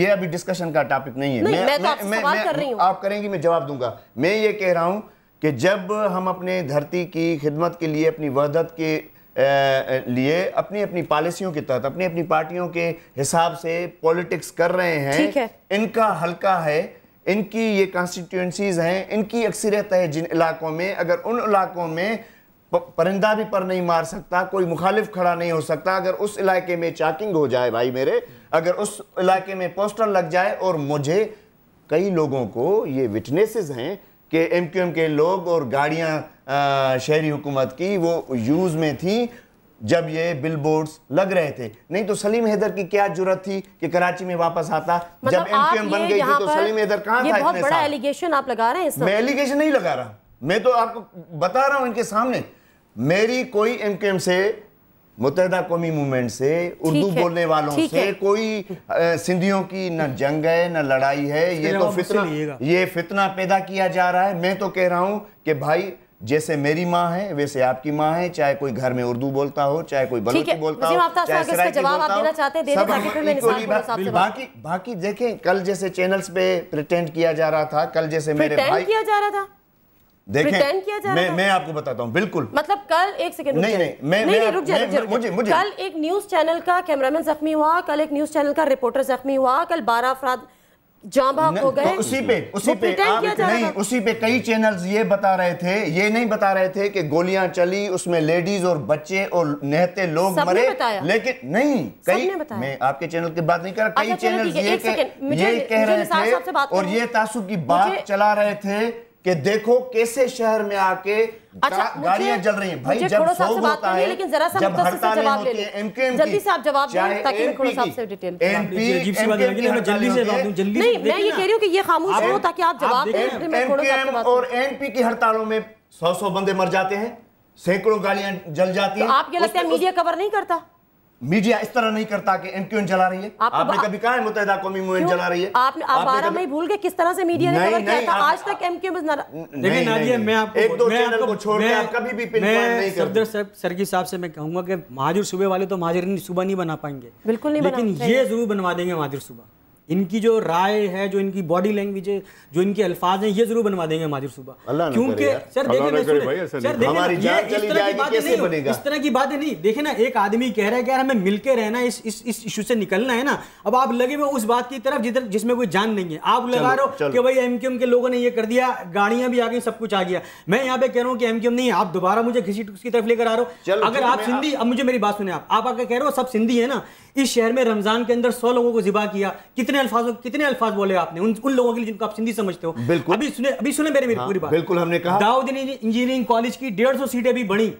ये अभी डिस्कशन का टॉपिक नहीं है नहीं, मैं, मैं, तो मैं, कर रही हूं। आप करेंगी मैं जवाब दूंगा मैं ये कह रहा हूँ कि जब हम अपने धरती की खिदमत के लिए अपनी वहदत के लिए अपनी अपनी पॉलिसियों के तहत अपनी अपनी पार्टियों के हिसाब से पॉलिटिक्स कर रहे हैं है। इनका हल्का है इनकी ये कॉन्स्टिट्यूंसीज़ हैं इनकी अक्सरियत है जिन इलाकों में अगर उन इलाकों में परिंदा भी पर नहीं मार सकता कोई मुखालिफ खड़ा नहीं हो सकता अगर उस इलाके में चाकिंग हो जाए भाई मेरे अगर उस इलाके में पोस्टर लग जाए और मुझे कई लोगों को ये विटनेसेस हैं कि एम क्यू एम के लोग और गाड़ियाँ शहरी हुकूमत की वो यूज़ में थी जब ये बिलबोर्ड्स लग रहे थे नहीं तो सलीम हैदर की क्या जरूरत थी कि कराची में वापस आता मतलब जब एमपीएम बन गई थी तो सलीम हैदर कहाँ था बहुत बड़ा एलिगेशन आप लगा रहे हैं मैं एलिगेशन नहीं लगा रहा मैं तो आपको बता रहा हूँ इनके सामने मेरी कोई एम से मुतहदा कौमी मूवमेंट से उर्दू बोलने वालों से कोई सिंधियों की न जंग है न लड़ाई है ये तो फितना ये फितना पैदा किया जा रहा है मैं तो कह रहा हूँ कि भाई जैसे मेरी माँ है वैसे आपकी माँ है चाहे कोई घर में उर्दू बोलता हो चाहे कोई बलोची बोलता हो चाहे जवाब आप देना चाहते हैं बाकी बाकी देखें कल जैसे चैनल्स पे प्रिटेंड किया जा रहा था कल जैसे मेरे भाई किया जा रहा था देखें किया जा मैं, मैं आपको बताता हूँ बिल्कुल मतलब कल एक सेकंड नहीं नहीं मैं नहीं, नहीं, रुक मुझे मुझे कल एक न्यूज चैनल का कैमरामैन जख्मी हुआ कल एक न्यूज चैनल का रिपोर्टर जख्मी हुआ कल बारह अफराद तो गोलियां चली उसमें लेडीज और बच्चे और नहते लोग मरे लेकिन नहीं कई मैं आपके चैनल की बात नहीं कर रहा कई चैनल अच्छा, ये कह रहे थे और ये तासुब की बात चला रहे थे कि देखो कैसे शहर में आके अच्छा, गाड़ियां जल रही हैं भाई जब होता है लेकिन जरा सा जब हड़तालें होती की जल्दी से आप जवाब दें ताकि मैं से डिटेल एमपी जल्दी से जवाब जल्दी नहीं मैं ये कह रही हूं कि ये खामोश हो ताकि आप जवाब दें मैं बात और एमपी की हड़तालों में 100 100 बंदे मर जाते हैं सैकड़ों गाड़ियां जल जाती तो हैं आप ये लगता है मीडिया कवर नहीं करता मीडिया इस तरह नहीं करता कि एनक्यून जला रही है आप आपने कभी कहा है मुतहदा कौमी मुहिम जला रही है आप, आप बारह मई भूल गए किस तरह से मीडिया ने नहीं, नहीं, था आज तक एमक्यू देखिए नाजिया मैं आपको एक दो चैनल को छोड़ के आप कभी भी पिन नहीं करते सर सर की हिसाब से मैं कहूंगा कि महाजिर सुबह वाले तो महाजिर सुबह नहीं बना पाएंगे बिल्कुल नहीं लेकिन ये जरूर बनवा देंगे महाजिर सुबह इनकी जो राय है जो इनकी बॉडी लैंग्वेज है जो इनके अल्फाज हैं ये जरूर बनवा देंगे माजिर सुबह क्योंकि सर देखिए सर देखे इस तरह की बातें नहीं देखे ना एक आदमी कह रहा है कि यार हमें मिलकर रहना इस इस इस इशू से निकलना है ना अब आप लगे हुए उस बात की तरफ जिधर जिसमें कोई जान नहीं है आप लगा रहे हो कि भाई एमकेएम के लोगों ने ये कर दिया गाड़ियां भी आ गई सब कुछ आ गया मैं यहाँ पे कह रहा हूँ कि एमकेएम नहीं आप दोबारा मुझे घिसी की तरफ लेकर आ रहे हो अगर आप सिंधी अब मुझे मेरी बात सुने आप आकर कह रहे हो सब सिंधी है ना इस शहर में रमजान के अंदर सौ लोगों को जिबा किया कितने कितने अल्फाज कितने अल्फाज बोले आपने उन, उन लोगों के लिए जिनको आप सिंधी समझते हो बिल्कुल अभी सुने अभी सुने मेरे मेरी हाँ, पूरी बात बिल्कुल हमने कहा दाऊद इंजीनियरिंग कॉलेज की डेढ़ सौ सीटें भी बनी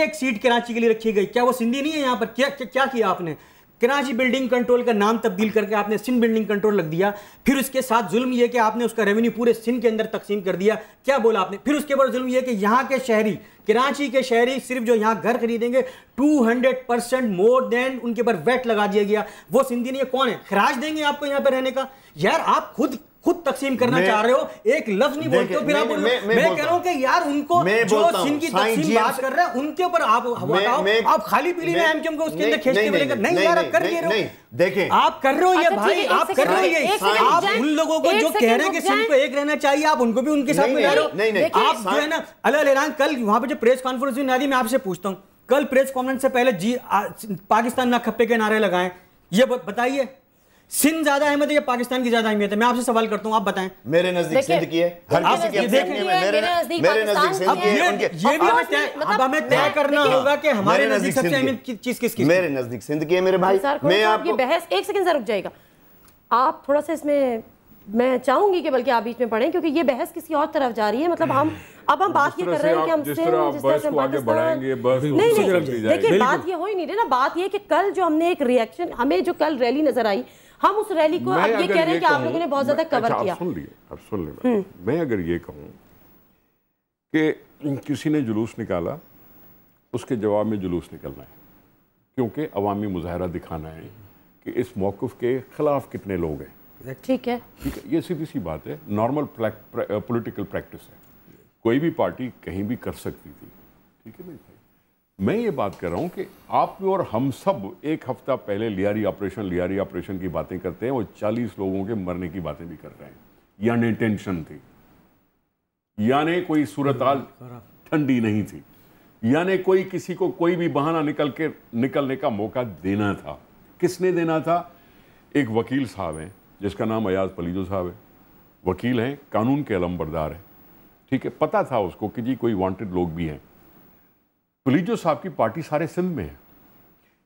एक सीट कराची के लिए रखी गई क्या वो सिंधी नहीं है यहाँ पर क्या क्या किया आपने कराची बिल्डिंग कंट्रोल का नाम तब्दील करके आपने सिंध बिल्डिंग कंट्रोल लग दिया फिर उसके साथ जुल्म यह कि आपने उसका रेवेन्यू पूरे सिंध के अंदर तकसीम कर दिया क्या बोला आपने फिर उसके बाद जुल्म यह कि यहाँ के शहरी कराची के शहरी सिर्फ जो यहाँ घर खरीदेंगे 200 परसेंट मोर देन उनके पर वेट लगा दिया गया वो सिंधी नहीं कौन है खराज देंगे आपको यहाँ पर रहने का यार आप खुद खुद तकसीम करना चाह रहे हो एक लफ्ज नहीं बोलते हो फिर आप मैं मैं, मैं कह रहा हूँ कि यार उनको जो जिनकी तकसीम बात कर रहे हैं उनके ऊपर आप बताओ आप खाली पीली में एमकेएम को उसके अंदर खींचते मिलेगा नहीं यार आप कर दे रहे हो देखें आप कर रहे हो ये अच्छा, भाई आप कर रहे हो ये आप उन लोगों को जो कह रहे हैं कि सिंह को एक रहना चाहिए आप उनको भी उनके साथ मिला रहे हो आप जो है ना अलान कल वहां पर जो प्रेस कॉन्फ्रेंस हुई नारी मैं आपसे पूछता हूँ कल प्रेस कॉन्फ्रेंस से पहले जी पाकिस्तान ना खप्पे के नारे लगाए ये बताइए सिंध ज्यादा अहमियत है या पाकिस्तान की ज्यादा अहमियत है मैं आपसे सवाल करता हूँ आप बताएं मेरे नजदीक सिंध की है तय मतलब अब हमें तय हाँ। करना होगा कि हमारे नजदीक सबसे अहमियत चीज किसकी मेरे नजदीक सिंध की है मेरे भाई मैं आपकी बहस एक सेकंड से रुक जाएगा आप थोड़ा सा इसमें मैं चाहूंगी कि बल्कि आप बीच में पढ़ें क्योंकि ये बहस किसी और तरफ जा रही है मतलब हम अब हम बात ये कर रहे हैं कि हम जिस तरह आप जिस तरह से नहीं नहीं देखिए बात ये हो ही नहीं रही ना बात ये कि कल जो हमने एक रिएक्शन हमें जो कल रैली नजर आई हम उस रैली को अब ये कह रहे हैं कि आप लोगों ने बहुत ज्यादा कवर अच्छा, किया सुन लिए अब सुन ले हम्म। मैं अगर ये कहूँ कि किसी ने जुलूस निकाला उसके जवाब में जुलूस निकलना है क्योंकि अवामी मुजाहरा दिखाना है कि इस मौकफ़ के ख़िलाफ़ कितने लोग हैं ठीक है ठीक है ये सीधी सी बात है नॉर्मल पॉलिटिकल प्रैक्टिस है कोई भी पार्टी कहीं भी कर सकती थी ठीक है ना मैं ये बात कर रहा हूँ कि आप और हम सब एक हफ्ता पहले लियारी ऑपरेशन लियारी ऑपरेशन की बातें करते हैं और 40 लोगों के मरने की बातें भी कर रहे हैं यानी टेंशन थी यानी कोई सूरताल ठंडी नहीं थी यानी कोई किसी को कोई भी बहाना निकल के निकलने का मौका देना था किसने देना था एक वकील साहब हैं जिसका नाम अयाज पलीजो साहब है वकील हैं कानून के अलमबरदार हैं ठीक है पता था उसको कि जी कोई वांटेड लोग भी हैं कुलीजो साहब की पार्टी सारे सिंध में है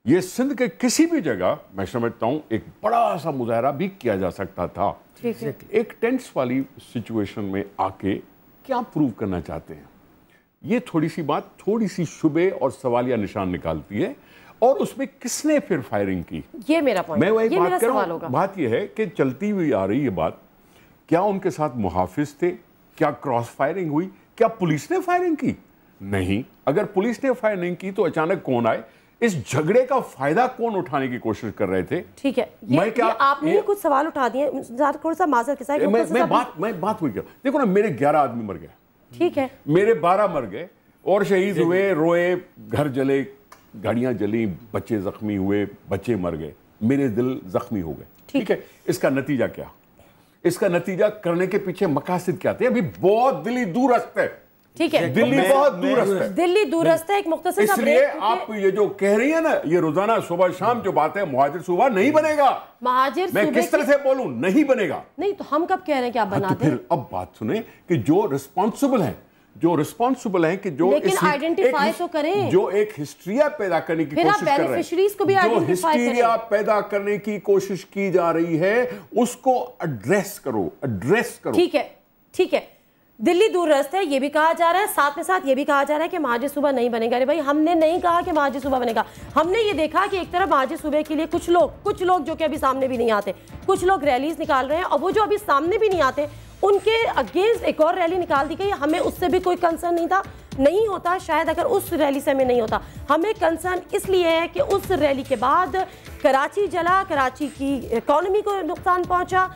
ये सिंध के किसी भी जगह मैं समझता हूँ एक बड़ा सा मुजाहरा भी किया जा सकता था एक टेंस वाली सिचुएशन में आके क्या प्रूव करना चाहते हैं ये थोड़ी सी बात थोड़ी सी शुबे और सवाल या निशान निकालती है और उसमें किसने फिर फायरिंग की ये मेरा मैं वही बात कर सवाल बात यह है कि चलती हुई आ रही ये बात क्या उनके साथ मुहाफिज थे क्या क्रॉस फायरिंग हुई क्या पुलिस ने फायरिंग की नहीं अगर पुलिस ने एफ नहीं की तो अचानक कौन आए इस झगड़े का फायदा कौन उठाने की कोशिश कर रहे थे ठीक है ये, मैं क्या ये आपने ये, कुछ सवाल उठा दिए माजर के साथ मैं, मैं, मैं बात मैं बात हुई क्या देखो ना मेरे ग्यारह आदमी मर गए ठीक है मेरे बारह मर गए और शहीद हुए रोए घर जले गाड़ियां जली बच्चे जख्मी हुए बच्चे मर गए मेरे दिल जख्मी हो गए ठीक है इसका नतीजा क्या इसका नतीजा करने के पीछे मकासद क्या थे अभी बहुत दिली दूर रखते हैं ठीक है दिल्ली बहुत दूरस्त है दिल्ली दूरस्त है एक मुख्तर इसलिए आप ये जो कह रही है ना ये रोजाना सुबह शाम जो बात है महाजिर सुबह नहीं बनेगा महाजिर मैं किस तरह से बोलूं नहीं बनेगा नहीं तो हम कब कह रहे हैं कि आप हाँ, तो बनाते हैं अब बात सुने कि जो रिस्पॉन्सिबल है जो रिस्पॉन्सिबल है कि जो आइडेंटिफाई तो करें जो एक हिस्ट्रिया पैदा करने की कोशिश कर रहे हैं को भी जो हिस्ट्रिया पैदा करने की कोशिश की जा रही है उसको एड्रेस करो एड्रेस करो ठीक है ठीक है दिल्ली दूरस्थ है ये भी कहा जा रहा है साथ में साथ ये भी कहा जा रहा है कि माजी सूबा नहीं बनेगा अरे भाई हमने नहीं कहा कि माजी सूबा बनेगा हमने ये देखा कि एक तरफ माजी सूबे के लिए कुछ लोग कुछ लोग जो कि अभी सामने भी नहीं आते कुछ लोग रैलीज निकाल रहे हैं और वो जो अभी सामने भी नहीं आते उनके अगेंस्ट एक और रैली निकाल दी गई हमें उससे भी कोई कंसर्न नहीं था नहीं होता शायद अगर उस रैली से हमें नहीं होता हमें कंसर्न इसलिए है कि उस रैली के बाद कराची जला कराची की इकोनॉमी को नुकसान पहुँचा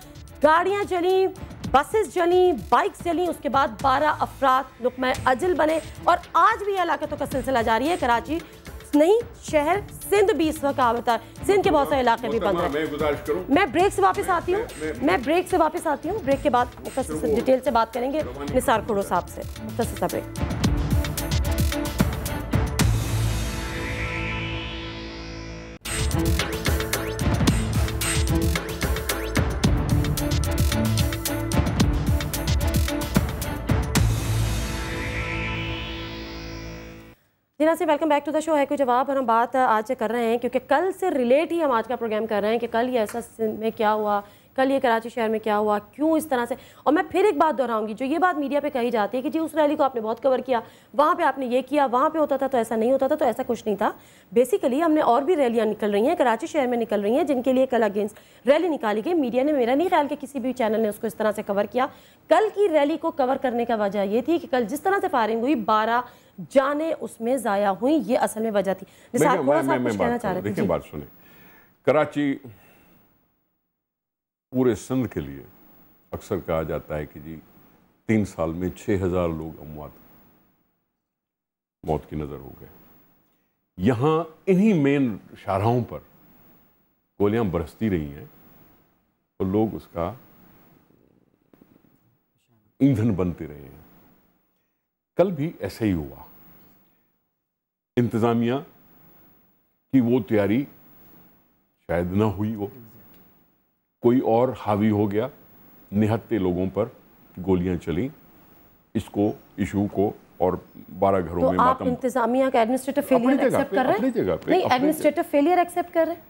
गाड़ियाँ चली बसेस जली बाइक्स जली उसके बाद 12 अफराद लुकम अजल बने और आज भी हलाकतों का सिलसिला जारी है कराची नहीं शहर सिंध भी इस वक्त आवता है सिंध के बहुत सारे इलाके भी बंद हैं मैं, मैं ब्रेक से वापस आती हूँ मैं, मैं, मैं ब्रेक से वापस आती हूँ ब्रेक के बाद मुख्तर डिटेल से बात करेंगे निसार खुड़ो साहब से मुख्तर सा ब्रेक जी Nasir welcome back to the show है कोई जवाब और हम बात आज कर रहे हैं क्योंकि कल से रिलेट ही हम आज का प्रोग्राम कर रहे हैं कि कल ये ऐसा में क्या हुआ कल ये कराची शहर में क्या हुआ क्यों इस तरह से और मैं फिर एक बात दोहराऊंगी जो ये बात मीडिया पर कही जाती है कि जी उस रैली को आपने बहुत कवर किया वहाँ पर आपने ये किया वहाँ पर होता था तो ऐसा नहीं होता था तो ऐसा कुछ नहीं था बेसिकली हमने और भी रैलियाँ निकल रही हैं कराची शहर में निकल रही हैं जिनके लिए कल अगेंस्ट रैली निकाली गई मीडिया ने मेरा नहीं ख्याल कि किसी भी चैनल ने उसको इस तरह से कवर किया कल की रैली को कवर करने का वजह ये थी कि कल जिस तरह से फायरिंग हुई बारह जाने उसमें ज़ाया हुई ये असल में वजह थी मैं, मैं, कुछ कहना चाह रहे सुने कराची पूरे सिंध के लिए अक्सर कहा जाता है कि जी तीन साल में छः हज़ार लोग अमवात मौत की नज़र हो गए यहाँ इन्हीं मेन शाहराहों पर गोलियाँ बरसती रही हैं तो लोग उसका ईंधन बनते रहे हैं कल भी ऐसे ही हुआ इंतज़ामिया की वो तैयारी शायद ना हुई हो कोई और हावी हो गया निहत्ते लोगों पर गोलियां चली इसको इशू को और बारह घरों तो में आप इंतजामिया का एडमिनिस्ट्रेटिव फेलियर एक्सेप्ट कर रहे हैं नहीं एडमिनिस्ट्रेटिव फेलियर एक्सेप्ट कर रहे हैं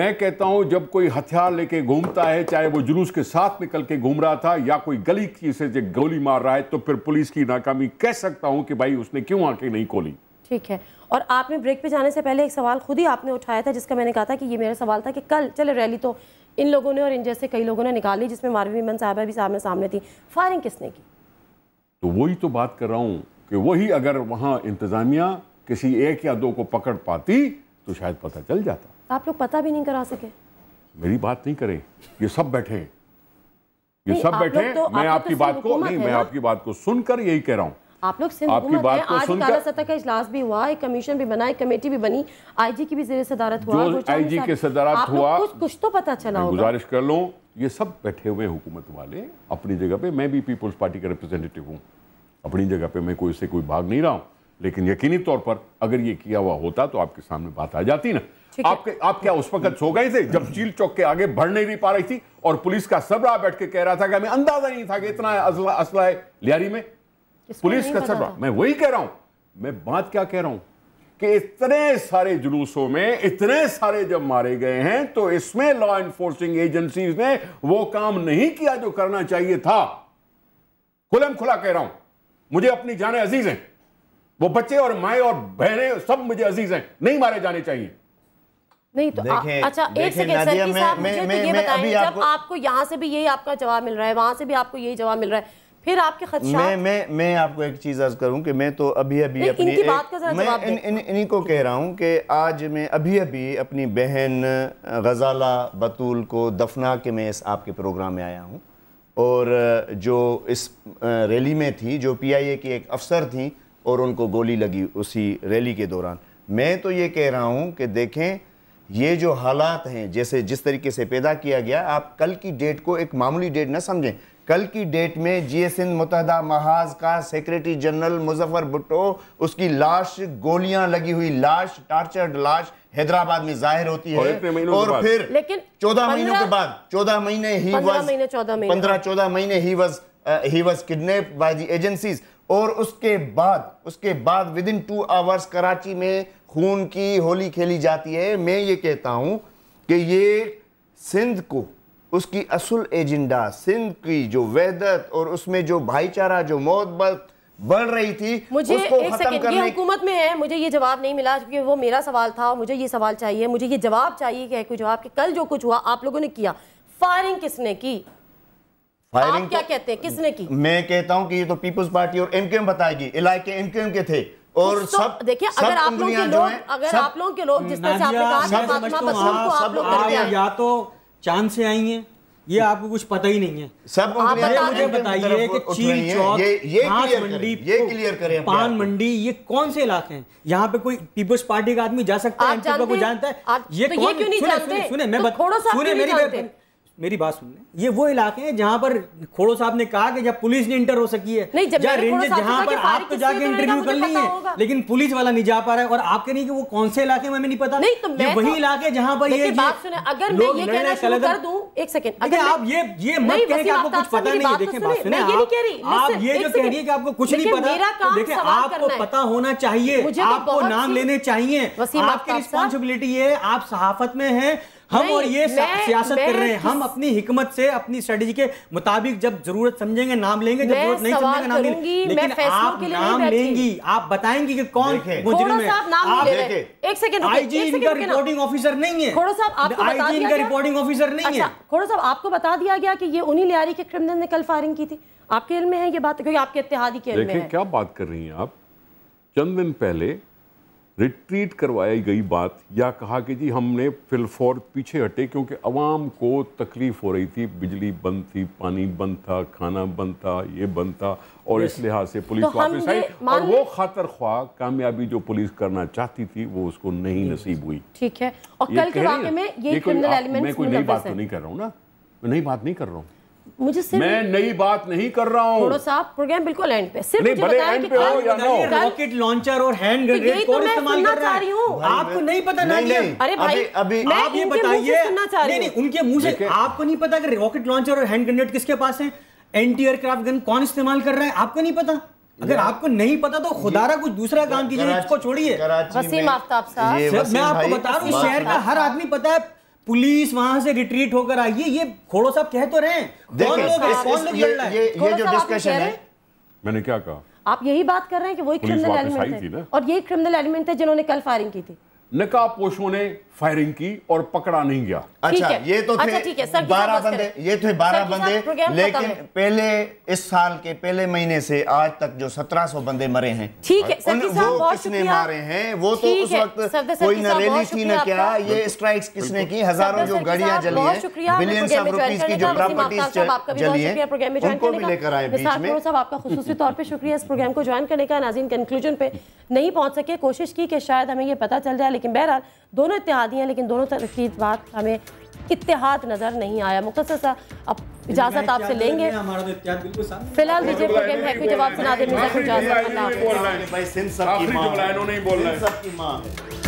मैं कहता हूं जब कोई हथियार लेके घूमता है चाहे वो जुलूस के साथ निकल के घूम रहा था या कोई गली की से गोली मार रहा है तो फिर पुलिस की नाकामी कह सकता हूं कि भाई उसने क्यों आके नहीं खोली ठीक है और आपने ब्रेक पे जाने से पहले एक सवाल खुद ही आपने उठाया था जिसका मैंने कहा था कि ये मेरा सवाल था कि कल चले रैली तो इन लोगों ने और इन जैसे कई लोगों ने निकाली जिसमें मारवी मेमन साहबा भी सामने सामने थी फायरिंग किसने की तो वही तो बात कर रहा हूँ कि वही अगर वहाँ इंतज़ामिया किसी एक या दो को पकड़ पाती तो शायद पता चल जाता आप लोग पता भी नहीं करा सके मेरी बात नहीं करें ये सब बैठे ये सब बैठे तो, मैं आपकी तो बात को नहीं मैं आपकी बात को सुनकर यही कह रहा हूँ आप लोग सिंध आपकी बात को आज ताला सतह का इजलास भी हुआ एक कमीशन भी बना एक कमेटी भी बनी आईजी की भी जेर सदारत हुआ आईजी के सदारत हुआ कुछ कुछ तो पता चला गुजारिश कर लो ये सब बैठे हुए हुकूमत वाले अपनी जगह पे मैं भी पीपल्स पार्टी का रिप्रेजेंटेटिव हूँ अपनी जगह पे मैं कोई से कोई भाग नहीं रहा हूँ लेकिन यकीनी तौर पर अगर ये किया हुआ होता तो आपके सामने बात आ जाती ना आपके आप क्या उस वक्त सो गए थे जब चील चौक के आगे बढ़ नहीं पा रही थी और पुलिस का सबरा बैठ के कह रहा था कि हमें अंदाजा नहीं था कि इतना असला है लियारी में पुलिस का सर मैं वही कह रहा हूं मैं बात क्या कह रहा हूं कि इतने सारे जुलूसों में इतने सारे जब मारे गए हैं तो इसमें लॉ एनफोर्सिंग एजेंसी ने वो काम नहीं किया जो करना चाहिए था खुलम खुला कह रहा हूं मुझे अपनी जाने अजीज हैं वो बच्चे और माए और बहनें सब मुझे अजीज हैं नहीं मारे जाने चाहिए नहीं तो आ, अच्छा एक सेकेंड सर मुझे मैं, तो ये बताएं जब आपको यहाँ से भी यही आपका जवाब मिल रहा है वहां से भी आपको यही जवाब मिल रहा है फिर आपके खदशात मैं मैं मैं आपको एक चीज़ अर्ज करूं कि मैं तो अभी अभी अपनी इनकी बात का मैं इन, इन, इन्हीं को कह रहा हूं कि आज मैं अभी अभी अपनी बहन गजाला बतूल को दफना के मैं इस आपके प्रोग्राम में आया हूं और जो इस रैली में थी जो पीआईए की एक अफसर थी और उनको गोली लगी उसी रैली के दौरान मैं तो ये कह रहा हूँ कि देखें ये जो हालात हैं जैसे जिस तरीके से पैदा किया गया आप कल की डेट को एक मामूली डेट ना समझें कल की डेट में जी एस मुतहदा महाज का सेक्रेटरी जनरल मुजफ्फर भुट्टो उसकी लाश गोलियां लगी हुई लाश टार्चर्ड लाश हैदराबाद में जाहिर होती है और, फिर लेकिन चौदह महीनों के बाद चौदह महीने ही पंद्रह चौदह महीने ही was he was kidnap by the agencies और उसके बाद उसके बाद within two hours Karachi में खून की होली खेली जाती है मैं ये कहता हूं कि ये सिंध को उसकी असल एजेंडा सिंध की जो वहदत और उसमें जो भाईचारा जो मोहब्बत बढ़ रही थी मुझे उसको एक सेकंड ये हुकूमत में है मुझे ये जवाब नहीं मिला क्योंकि वो मेरा सवाल था और मुझे ये सवाल चाहिए मुझे ये जवाब चाहिए कि कोई जवाब कि कल जो कुछ हुआ आप लोगों ने किया फायरिंग किसने की फायरिंग क्या तो- कहते हैं किसने की मैं कहता हूं कि ये तो पीपल्स पार्टी और एमकेएम बताएगी इलाके एमकेएम के थे और तो सब देखिए अगर आप लोगों के लोग अगर आप लोगों के लोग जिस तरह से आपने कहा महात्मा बसुर को आप लोग या तो चांद से आई हैं ये आपको कुछ पता ही नहीं है सब मुझे बताइए कि चील चौक पान मंडी ये क्लियर करें पान मंडी ये कौन से इलाके हैं यहाँ पे कोई पीपल्स पार्टी का आदमी जा सकता है को जानता है ये तो क्यों नहीं सुने मैं तो सुने मेरी मेरी बात सुन ये वो इलाके हैं जहाँ पर खोड़ो साहब ने कहा कि जब पुलिस ने इंटर हो सकी है नहीं, जब रेंजेस जहाँ पर आप तो जाके इंटरव्यू तो कर ली है लेकिन पुलिस वाला नहीं जा पा रहा है और आप कह रही कि वो कौन से इलाके में नहीं पता नहीं तो मैं वही तो- इलाके जहाँ पर ये बात सुने अगर मैं ये कहना शुरू कर दूं एक सेकंड अगर आप ये ये मत तो कह रही आपको कुछ पता नहीं देखे बात सुने आप ये जो कह रही है आपको कुछ नहीं पता देखे आपको पता होना चाहिए आपको नाम लेने चाहिए आपकी रिस्पॉन्सिबिलिटी है आप सहाफत में है हम और ये सियासत कर रहे हैं हम अपनी हिकमत से अपनी स्ट्रेटेजी के मुताबिक जब जरूरत समझेंगे नाम लेंगे जब जरूरत नहीं समझेंगे नाम लेंगे लेकिन आप नाम लेंगी आप बताएंगी कि कौन मुजरिम है आप एक सेकंड आईजी इनका रिपोर्टिंग ऑफिसर नहीं है खोड़ा साहब आपको बता दिया इनका रिपोर्टिंग ऑफिसर नहीं अच्छा, है खोड़ा साहब आपको बता दिया गया कि ये उन्हीं लियारी के क्रिमिनल ने कल फायरिंग की थी आपके इल्म में है ये बात क्योंकि आपके इतिहादी के इल्म में क्या बात कर रही हैं आप चंद दिन पहले रिट्रीट करवाई गई बात या कहा कि जी हमने फिलफौर पीछे हटे क्योंकि आवाम को तकलीफ़ हो रही थी बिजली बंद थी पानी बंद था खाना बंद था ये बंद था और इस लिहाज से पुलिस तो वापस आई और वो खातर ख्वाह कामयाबी जो पुलिस करना चाहती थी वो उसको नहीं नसीब हुई ठीक है और कल के में ये कोई नई बात तो नहीं कर रहा हूँ ना मैं नई बात नहीं कर रहा हूँ मुझे सिर्फ मैं नई बात नहीं कर रहा हूँ साहब प्रोग्राम बिल्कुल एंड पे सिर्फ मुझे बताया कि हो या नो रॉकेट लॉन्चर और तो हैंड ग्रेनेड तो कौन इस्तेमाल कर रहा है आपको नहीं पता नहीं, ये अरे भाई अभी आप ये बताइए नहीं नहीं उनके मुंह से आपको नहीं पता कि रॉकेट लॉन्चर और हैंड ग्रेनेड किसके पास है एंटी एयरक्राफ्ट गन कौन इस्तेमाल कर रहा है आपको नहीं पता अगर आपको नहीं पता तो खुदारा कुछ दूसरा काम कीजिए इसको छोड़िए वसीम आफ्ताब साहब मैं आपको बता रहा हूँ शहर का हर आदमी पता है पुलिस वहां से रिट्रीट होकर आई है ये खोड़ो साहब कह तो रहे कौन लोग कौन लोग ये जो डिस्कशन है मैंने क्या कहा आप यही बात कर रहे हैं कि वही क्रिमिनल एलिमेंट है और यही क्रिमिनल एलिमेंट है जिन्होंने कल फायरिंग की थी नकाबपोशों ने फायरिंग की और पकड़ा नहीं गया अच्छा ये तो थे अच्छा, बारह बंदे ये थे बारह बंदे लेकिन पहले इस साल के पहले महीने से आज तक जो सत्रह सौ बंदे मरे हैं ठीक है वो किसने मारे हैं वो तो उस वक्त कोई न रैली थी न क्या ये स्ट्राइक्स किसने की हजारों जो गाड़ियां जली है बिलियन ऑफ रुपीज की जो प्रॉपर्टीज जली है उनको भी लेकर आए तो बीच में साहब आपका खसूसी तौर पर शुक्रिया इस प्रोग्राम को ज्वाइन करने का नाजीन कंक्लूजन पे नहीं पहुंच सके कोशिश की कि शायद हमें ये पता चल जाए लेकिन बहरहाल दोनों इतिहादी हैं लेकिन दोनों तरफ की बात हमें इतिहाद नज़र नहीं आया मुख्तर सा अब इजाजत आपसे लेंगे तो फिलहाल दीजिए हैप्पी जवाब सुना दे मिर्जा को इजाजत